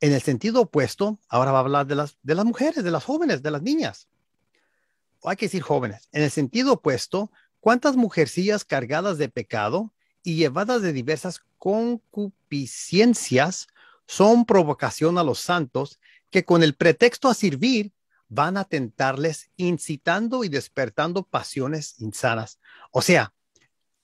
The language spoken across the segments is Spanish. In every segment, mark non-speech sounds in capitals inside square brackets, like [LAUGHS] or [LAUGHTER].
En el sentido opuesto, ahora va a hablar de las, de las mujeres, de las jóvenes, de las niñas. O hay que decir jóvenes. En el sentido opuesto, ¿cuántas mujercillas cargadas de pecado y llevadas de diversas concupiscencias son provocación a los santos que con el pretexto a servir van a tentarles incitando y despertando pasiones insanas? O sea,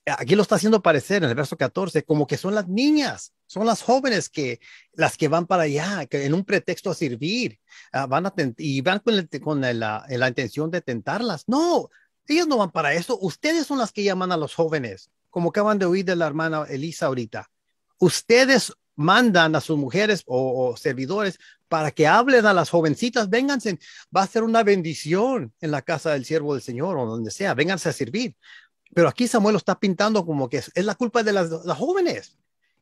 aquí lo está haciendo parecer en el verso 14, como que son las niñas, son las jóvenes que las que van para allá, que en un pretexto a servir, ah, van y van con, la, intención de tentarlas. No, ellas no van para eso. Ustedes son las que llaman a los jóvenes, como acaban de oír de la hermana Elisa ahorita. Ustedes mandan a sus mujeres o, o servidores para que hablen a las jovencitas, vénganse, va a ser una bendición en la casa del siervo del Señor o donde sea, vénganse a servir. Pero aquí Samuel lo está pintando como que es, la culpa de las, jóvenes,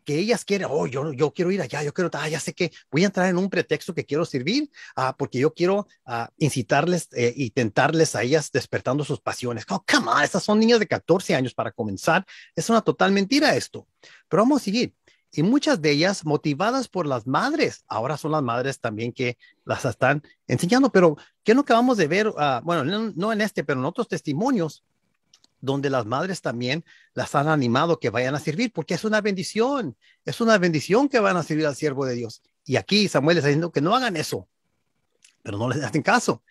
que ellas quieren, oh, yo, yo quiero ir allá, yo quiero, ah, ya sé que voy a entrar en un pretexto que quiero servir, ah, porque yo quiero ah, incitarles eh, y tentarles a ellas despertando sus pasiones. Oh, come on, estas son niñas de 14 años para comenzar. Es una total mentira esto. Pero vamos a seguir y muchas de ellas motivadas por las madres. Ahora son las madres también que las están enseñando, pero ¿qué no acabamos de ver? Ah, bueno, no, en este, pero en otros testimonios donde las madres también las han animado que vayan a servir, porque es una bendición, es una bendición que van a servir al siervo de Dios. Y aquí Samuel está diciendo que no hagan eso, pero no les hacen caso.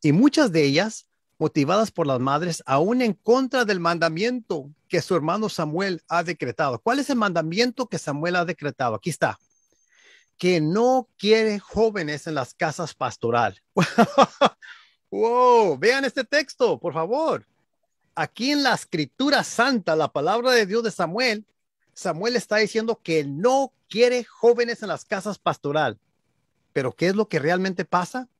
Y muchas de ellas, motivadas por las madres, aún en contra del mandamiento que su hermano Samuel ha decretado. ¿Cuál es el mandamiento que Samuel ha decretado? Aquí está. Que no quiere jóvenes en las casas pastoral. [LAUGHS] wow, vean este texto, por favor aquí en la escritura santa, la palabra de Dios de Samuel, Samuel está diciendo que no quiere jóvenes en las casas pastoral. Pero ¿qué es lo que realmente pasa?